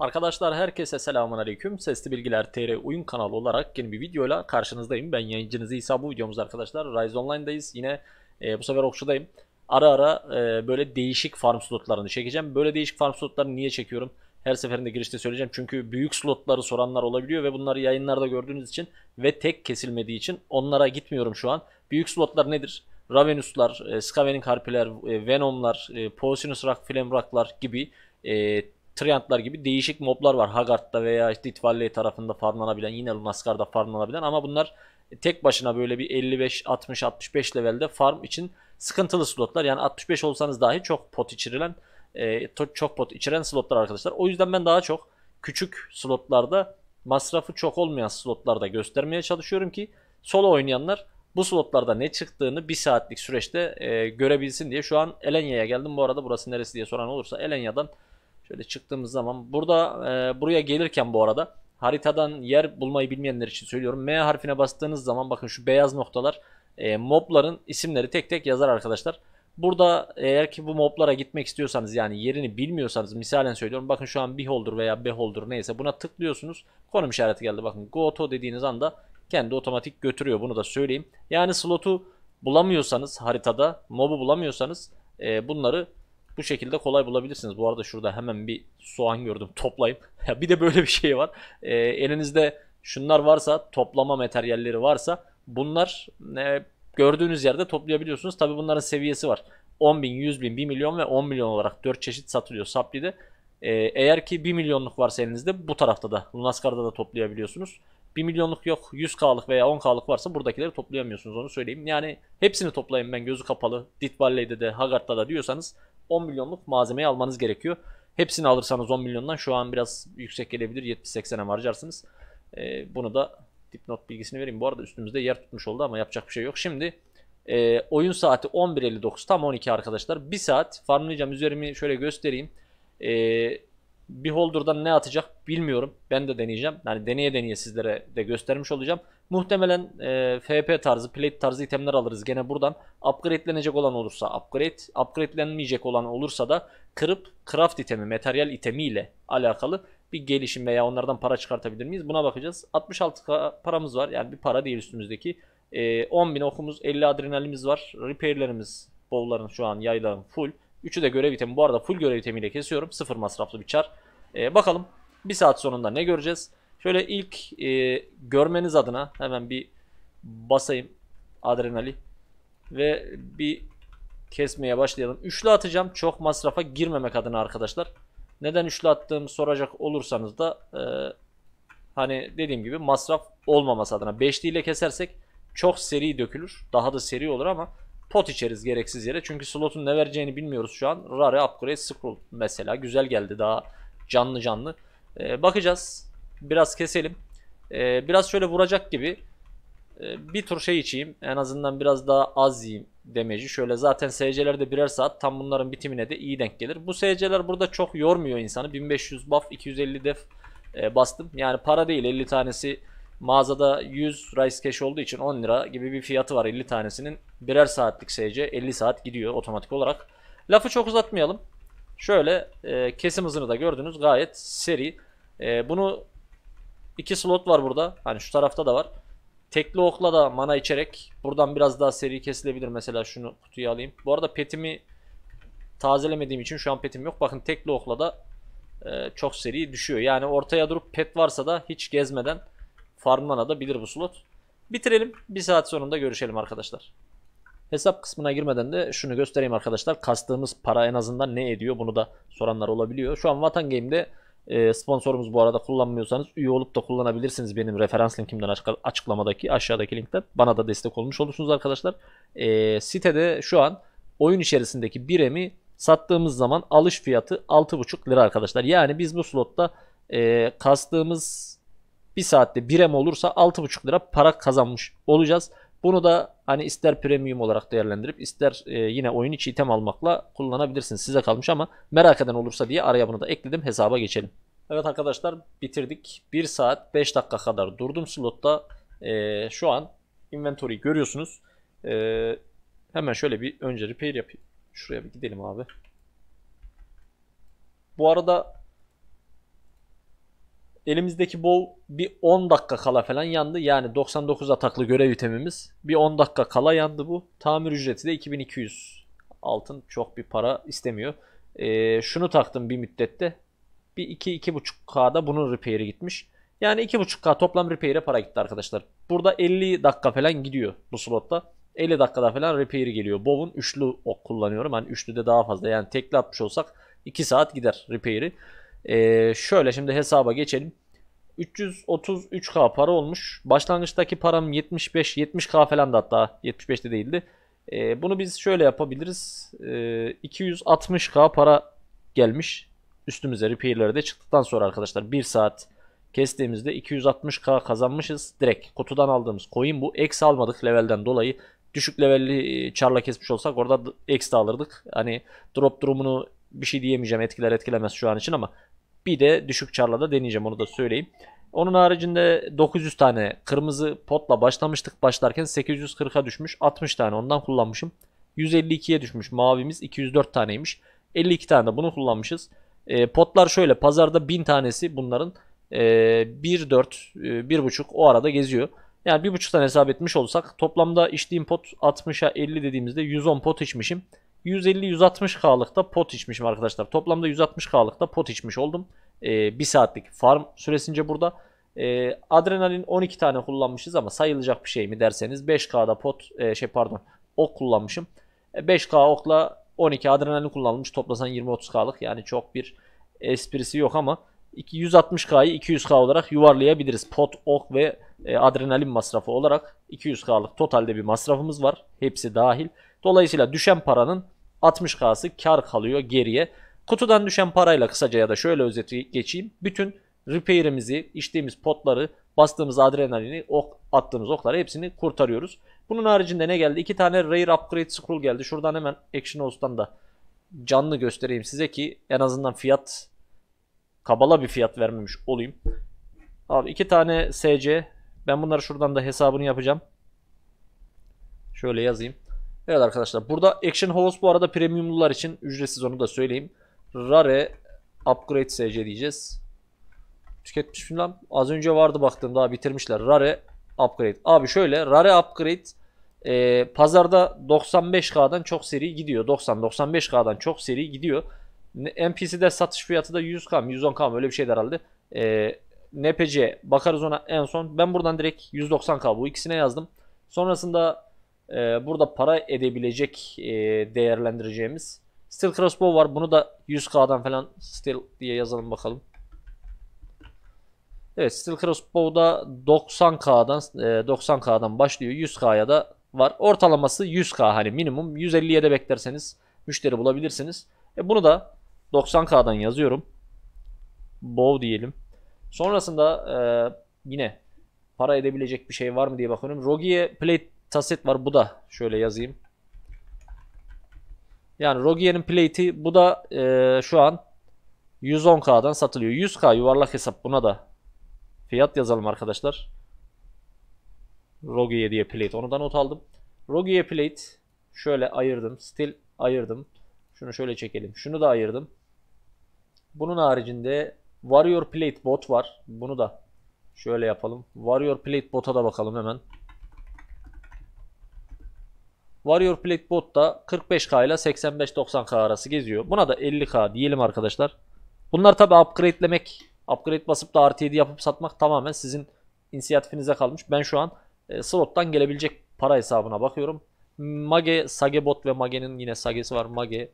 Arkadaşlar herkese selamun aleyküm. Sesli Bilgiler TR oyun kanalı olarak yeni bir videoyla karşınızdayım. Ben yayıncınız İsa bu videomuz arkadaşlar. Rise Online'dayız. Yine e, bu sefer okçudayım. Ara ara e, böyle değişik farm slotlarını çekeceğim. Böyle değişik farm slotlarını niye çekiyorum? Her seferinde girişte söyleyeceğim. Çünkü büyük slotları soranlar olabiliyor ve bunları yayınlarda gördüğünüz için ve tek kesilmediği için onlara gitmiyorum şu an. Büyük slotlar nedir? Ravenus'lar, e, Skaven'in Harpiler, e, Venom'lar, e, Poisonous Rock, Flame Rock'lar gibi e, Triantlar gibi değişik moblar var. Haggard'da veya işte İtfalliye tarafında farmlanabilen yine Lunaskar'da farmlanabilen ama bunlar tek başına böyle bir 55, 60, 65 levelde farm için sıkıntılı slotlar. Yani 65 olsanız dahi çok pot içirilen e, çok pot içiren slotlar arkadaşlar. O yüzden ben daha çok küçük slotlarda masrafı çok olmayan slotlarda göstermeye çalışıyorum ki solo oynayanlar bu slotlarda ne çıktığını bir saatlik süreçte e, görebilsin diye şu an Elenya'ya geldim. Bu arada burası neresi diye soran olursa Elenya'dan Şöyle çıktığımız zaman burada e, buraya gelirken bu arada haritadan yer bulmayı bilmeyenler için söylüyorum. M harfine bastığınız zaman bakın şu beyaz noktalar e, mobların isimleri tek tek yazar arkadaşlar. Burada eğer ki bu moblara gitmek istiyorsanız yani yerini bilmiyorsanız misalen söylüyorum. Bakın şu an Beholder veya Beholder neyse buna tıklıyorsunuz. Konum işareti geldi bakın Go to dediğiniz anda kendi otomatik götürüyor bunu da söyleyeyim. Yani slotu bulamıyorsanız haritada mobu bulamıyorsanız e, bunları bu şekilde kolay bulabilirsiniz. Bu arada şurada hemen bir soğan gördüm toplayıp. bir de böyle bir şey var. E, elinizde şunlar varsa toplama materyalleri varsa bunlar e, gördüğünüz yerde toplayabiliyorsunuz. Tabi bunların seviyesi var. 10 bin, 100 bin, 1 milyon ve 10 milyon olarak 4 çeşit satılıyor Sapli'de. Ee, eğer ki 1 milyonluk varsa elinizde bu tarafta da Lunaskar'da da toplayabiliyorsunuz. 1 milyonluk yok 100k'lık veya 10k'lık varsa buradakileri toplayamıyorsunuz onu söyleyeyim. Yani hepsini toplayın ben gözü kapalı. Dit de Hagart'ta da diyorsanız 10 milyonluk malzemeyi almanız gerekiyor. Hepsini alırsanız 10 milyondan şu an biraz yüksek gelebilir. 70-80'e harcarsınız. E, bunu da dipnot bilgisini vereyim. Bu arada üstümüzde yer tutmuş oldu ama yapacak bir şey yok. Şimdi e, oyun saati 11.59 tam 12 arkadaşlar. 1 saat farmlayacağım. Üzerimi şöyle göstereyim. E, Beholder'dan ne atacak bilmiyorum. Ben de deneyeceğim. Yani deneye deneye sizlere de göstermiş olacağım. Muhtemelen e, FP tarzı, plate tarzı itemler alırız gene buradan. Upgrade'lenecek olan olursa upgrade, upgrade'lenmeyecek olan olursa da kırıp craft itemi, materyal itemiyle alakalı bir gelişim veya onlardan para çıkartabilir miyiz? Buna bakacağız. 66 paramız var. Yani bir para değil üstümüzdeki. E, 10.000 okumuz, 50 adrenalimiz var. Repair'lerimiz, bow'ların şu an yayların full. Üçü de görev itemi. Bu arada full görev itemiyle kesiyorum. Sıfır masraflı bir çar. E, bakalım bir saat sonunda ne göreceğiz? Şöyle ilk e, görmeniz adına hemen bir basayım adrenali ve bir kesmeye başlayalım. Üçlü atacağım çok masrafa girmemek adına arkadaşlar. Neden üçlü attığımı soracak olursanız da e, hani dediğim gibi masraf olmaması adına. Beşliyle kesersek çok seri dökülür. Daha da seri olur ama pot içeriz gereksiz yere. Çünkü slotun ne vereceğini bilmiyoruz şu an. Rare, Upgrade, Scroll mesela güzel geldi daha canlı canlı. E, bakacağız biraz keselim. Ee, biraz şöyle vuracak gibi ee, bir tur şey içeyim. En azından biraz daha az yiyeyim demeci. Şöyle zaten SC'lerde birer saat tam bunların bitimine de iyi denk gelir. Bu SC'ler burada çok yormuyor insanı. 1500 buff 250 def e, bastım. Yani para değil 50 tanesi mağazada 100 rice cash olduğu için 10 lira gibi bir fiyatı var 50 tanesinin. Birer saatlik SC 50 saat gidiyor otomatik olarak. Lafı çok uzatmayalım. Şöyle e, kesim hızını da gördünüz gayet seri. E, bunu İki slot var burada. Hani şu tarafta da var. Tekli okla da mana içerek buradan biraz daha seri kesilebilir. Mesela şunu kutuya alayım. Bu arada petimi tazelemediğim için şu an petim yok. Bakın tekli okla da e, çok seri düşüyor. Yani ortaya durup pet varsa da hiç gezmeden farmlana da bilir bu slot. Bitirelim. Bir saat sonunda görüşelim arkadaşlar. Hesap kısmına girmeden de şunu göstereyim arkadaşlar. Kastığımız para en azından ne ediyor bunu da soranlar olabiliyor. Şu an Vatan Game'de ee, sponsorumuz bu arada kullanmıyorsanız üye olup da kullanabilirsiniz benim referans linkimden açıklamadaki aşağıdaki linkten. Bana da destek olmuş olursunuz arkadaşlar. E, sitede şu an oyun içerisindeki biremi sattığımız zaman alış fiyatı 6,5 lira arkadaşlar. Yani biz bu slotta e, kastığımız bir saatte birem olursa 6,5 lira para kazanmış olacağız. Bunu da hani ister premium olarak değerlendirip ister e, yine oyun içi item almakla kullanabilirsiniz. Size kalmış ama merak eden olursa diye araya bunu da ekledim hesaba geçelim. Evet arkadaşlar bitirdik. 1 saat 5 dakika kadar durdum slotta. E, şu an inventory'yi görüyorsunuz. E, hemen şöyle bir önce repair yapayım. Şuraya bir gidelim abi. Bu arada elimizdeki bow bir 10 dakika kala falan yandı. Yani 99 ataklı görev itemimiz bir 10 dakika kala yandı bu. Tamir ücreti de 2200 altın çok bir para istemiyor. Ee, şunu taktım bir müddette. Bir 2-2.5K'da bunun repair'i gitmiş. Yani 2.5K toplam repair'e para gitti arkadaşlar. Burada 50 dakika falan gidiyor bu slotta. 50 dakikada falan repair'i geliyor. Bob'un üçlü ok kullanıyorum. Hani üçlü de daha fazla. Yani tekli atmış olsak 2 saat gider repair'i. Ee, şöyle şimdi hesaba geçelim. 333k para olmuş. Başlangıçtaki param 75, 70k falan da hatta 75 değildi. Ee, bunu biz şöyle yapabiliriz. Ee, 260k para gelmiş. Üstümüze repair'lere de çıktıktan sonra arkadaşlar 1 saat kestiğimizde 260k kazanmışız. Direkt kutudan aldığımız coin bu. X almadık levelden dolayı. Düşük levelli e, çarla kesmiş olsak orada X alırdık. Hani drop durumunu bir şey diyemeyeceğim etkiler etkilemez şu an için ama bir de düşük çarla da deneyeceğim onu da söyleyeyim. Onun haricinde 900 tane kırmızı potla başlamıştık. Başlarken 840'a düşmüş. 60 tane ondan kullanmışım. 152'ye düşmüş. Mavimiz 204 taneymiş. 52 tane de bunu kullanmışız. E, potlar şöyle pazarda 1000 tanesi bunların e, 1.4 1.5 e, o arada geziyor. Yani 1.5 tane hesap etmiş olsak toplamda içtiğim pot 60'a 50 dediğimizde 110 pot içmişim. 150-160K'lıkta pot içmişim arkadaşlar. Toplamda 160K'lıkta pot içmiş oldum. Ee, 1 saatlik farm süresince burada. E, adrenalin 12 tane kullanmışız ama sayılacak bir şey mi derseniz 5K'da pot e, şey pardon ok kullanmışım. 5K e, okla 12 adrenalin kullanmış toplasan 20-30K'lık yani çok bir esprisi yok ama 160K'yı 200K olarak yuvarlayabiliriz. Pot, ok ve e, adrenalin masrafı olarak 200K'lık totalde bir masrafımız var. Hepsi dahil. Dolayısıyla düşen paranın 60K'sı kar kalıyor geriye. Kutudan düşen parayla kısaca ya da şöyle özeti geçeyim. Bütün repair'imizi, içtiğimiz potları, bastığımız adrenalini, ok, attığımız okları hepsini kurtarıyoruz. Bunun haricinde ne geldi? İki tane Rare Upgrade Scroll geldi. Şuradan hemen Action House'dan da canlı göstereyim size ki en azından fiyat kabala bir fiyat vermemiş olayım. Abi iki tane SC. Ben bunları şuradan da hesabını yapacağım. Şöyle yazayım. Evet arkadaşlar burada Action Horse bu arada premiumlular için ücretsiz onu da söyleyeyim. Rare Upgrade SC diyeceğiz. Tüketmiş mi lan? Az önce vardı baktım daha bitirmişler. Rare Upgrade. Abi şöyle Rare Upgrade e, pazarda 95K'dan çok seri gidiyor. 90-95K'dan çok seri gidiyor. NPC'de satış fiyatı da 100K mı 110K mı öyle bir şeydi herhalde. E, NPC bakarız ona en son. Ben buradan direkt 190K bu ikisine yazdım. Sonrasında e, burada para edebilecek e, değerlendireceğimiz. Steel crossbow var. Bunu da 100k'dan falan steel diye yazalım bakalım. Evet Steel da 90k'dan 90k'dan e, başlıyor. 100k'ya da var. Ortalaması 100k hani minimum 150'ye de beklerseniz müşteri bulabilirsiniz. E bunu da 90k'dan yazıyorum. Bow diyelim. Sonrasında e, yine para edebilecek bir şey var mı diye bakıyorum. Rogi'ye plate taset var. Bu da şöyle yazayım. Yani Rogier'in plate'i bu da e, şu an 110K'dan satılıyor. 100K yuvarlak hesap buna da fiyat yazalım arkadaşlar. Rogier diye plate. Onu da not aldım. Rogier plate şöyle ayırdım. Stil ayırdım. Şunu şöyle çekelim. Şunu da ayırdım. Bunun haricinde Warrior Plate bot var. Bunu da şöyle yapalım. Warrior Plate bota da bakalım hemen. Warrior Plate Bot da 45K ile 85-90K arası geziyor. Buna da 50K diyelim arkadaşlar. Bunlar tabi upgradelemek, upgrade basıp da artı 7 yapıp satmak tamamen sizin inisiyatifinize kalmış. Ben şu an e, slottan gelebilecek para hesabına bakıyorum. Mage, Sage Bot ve Mage'nin yine Sage'si var. Mage.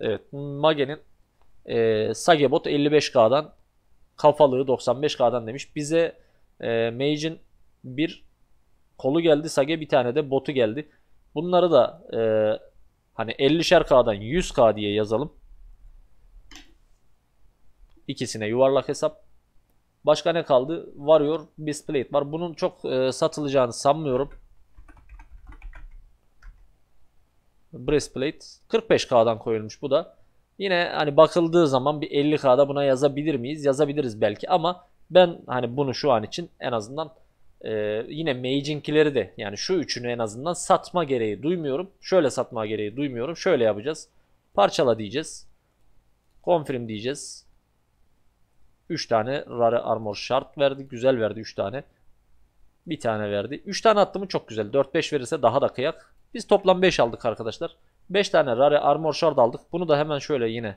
Evet. Mage'nin e, Sage Bot 55K'dan kafalığı 95K'dan demiş. Bize e, Mage'in bir Kolu geldi Sage bir tane de botu geldi. Bunları da e, hani 50'şer K'dan 100K diye yazalım. İkisine yuvarlak hesap. Başka ne kaldı? Varıyor, Bisplate var. Bunun çok e, satılacağını sanmıyorum. Breastplate 45K'dan koyulmuş bu da. Yine hani bakıldığı zaman bir 50K'da buna yazabilir miyiz? Yazabiliriz belki ama ben hani bunu şu an için en azından ee, yine Mage'inkileri de yani şu üçünü en azından satma gereği duymuyorum. Şöyle satma gereği duymuyorum. Şöyle yapacağız. Parçala diyeceğiz. Confirm diyeceğiz. 3 tane Rare Armor Shard verdi. Güzel verdi 3 tane. Bir tane verdi. 3 tane attı mı çok güzel. 4-5 verirse daha da kıyak. Biz toplam 5 aldık arkadaşlar. 5 tane Rare Armor Shard aldık. Bunu da hemen şöyle yine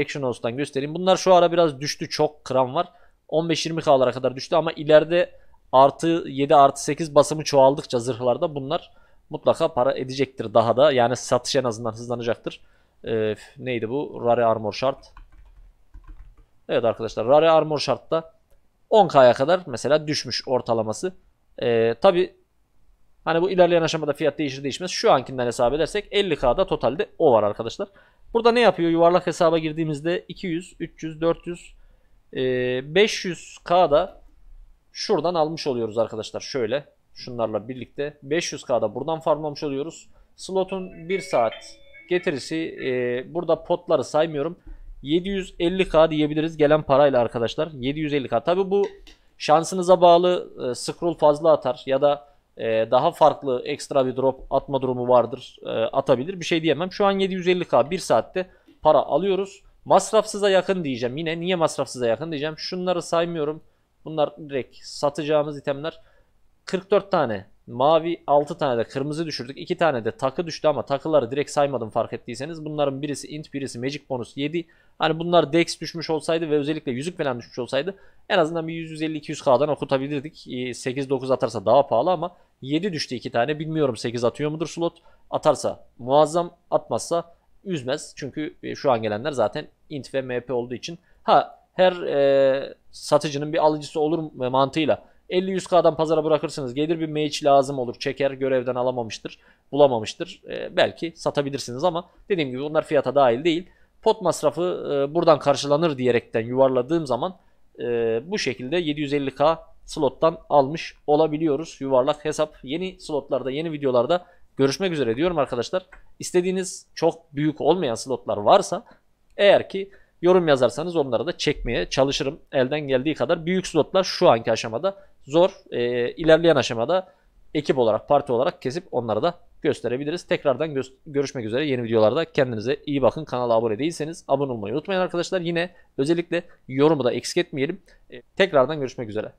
Action House'dan göstereyim. Bunlar şu ara biraz düştü. Çok kram var. 15-20k'lara kadar düştü ama ileride artı 7 artı 8 basımı çoğaldıkça zırhlarda bunlar mutlaka para edecektir daha da. Yani satış en azından hızlanacaktır. Ee, neydi bu? Rare Armor şart. Evet arkadaşlar Rare Armor şartta 10K'ya kadar mesela düşmüş ortalaması. Ee, Tabi hani bu ilerleyen aşamada fiyat değişir değişmez. Şu ankinden hesap edersek 50K'da totalde o var arkadaşlar. Burada ne yapıyor? Yuvarlak hesaba girdiğimizde 200, 300, 400, 500K'da Şuradan almış oluyoruz arkadaşlar şöyle. Şunlarla birlikte 500K'da buradan farmlamış oluyoruz. Slot'un 1 saat getirisi e, burada potları saymıyorum. 750K diyebiliriz gelen parayla arkadaşlar. 750K. Tabi bu şansınıza bağlı e, scroll fazla atar ya da e, daha farklı ekstra bir drop atma durumu vardır. E, atabilir. Bir şey diyemem. Şu an 750K 1 saatte para alıyoruz. Masrafsıza yakın diyeceğim. Yine niye masrafsıza yakın diyeceğim. Şunları saymıyorum. Bunlar direkt satacağımız itemler. 44 tane mavi 6 tane de kırmızı düşürdük. 2 tane de takı düştü ama takıları direkt saymadım fark ettiyseniz. Bunların birisi int birisi magic bonus 7. Hani bunlar dex düşmüş olsaydı ve özellikle yüzük falan düşmüş olsaydı en azından bir 100, 150-200k'dan okutabilirdik. 8-9 ee, atarsa daha pahalı ama 7 düştü 2 tane. Bilmiyorum 8 atıyor mudur slot. Atarsa muazzam atmazsa üzmez. Çünkü e, şu an gelenler zaten int ve mp olduğu için. Ha her... Ee, satıcının bir alıcısı olur ve mantığıyla 50-100K'dan pazara bırakırsınız. Gelir bir mage lazım olur. Çeker görevden alamamıştır. Bulamamıştır. E, belki satabilirsiniz ama dediğim gibi bunlar fiyata dahil değil. Pot masrafı e, buradan karşılanır diyerekten yuvarladığım zaman e, bu şekilde 750K slottan almış olabiliyoruz. Yuvarlak hesap. Yeni slotlarda yeni videolarda görüşmek üzere diyorum arkadaşlar. İstediğiniz çok büyük olmayan slotlar varsa eğer ki Yorum yazarsanız onları da çekmeye çalışırım. Elden geldiği kadar. Büyük slotlar şu anki aşamada zor. E, ilerleyen aşamada ekip olarak, parti olarak kesip onları da gösterebiliriz. Tekrardan gö görüşmek üzere yeni videolarda. Kendinize iyi bakın. Kanala abone değilseniz abone olmayı unutmayın arkadaşlar. Yine özellikle yorumu da eksik etmeyelim. E, tekrardan görüşmek üzere.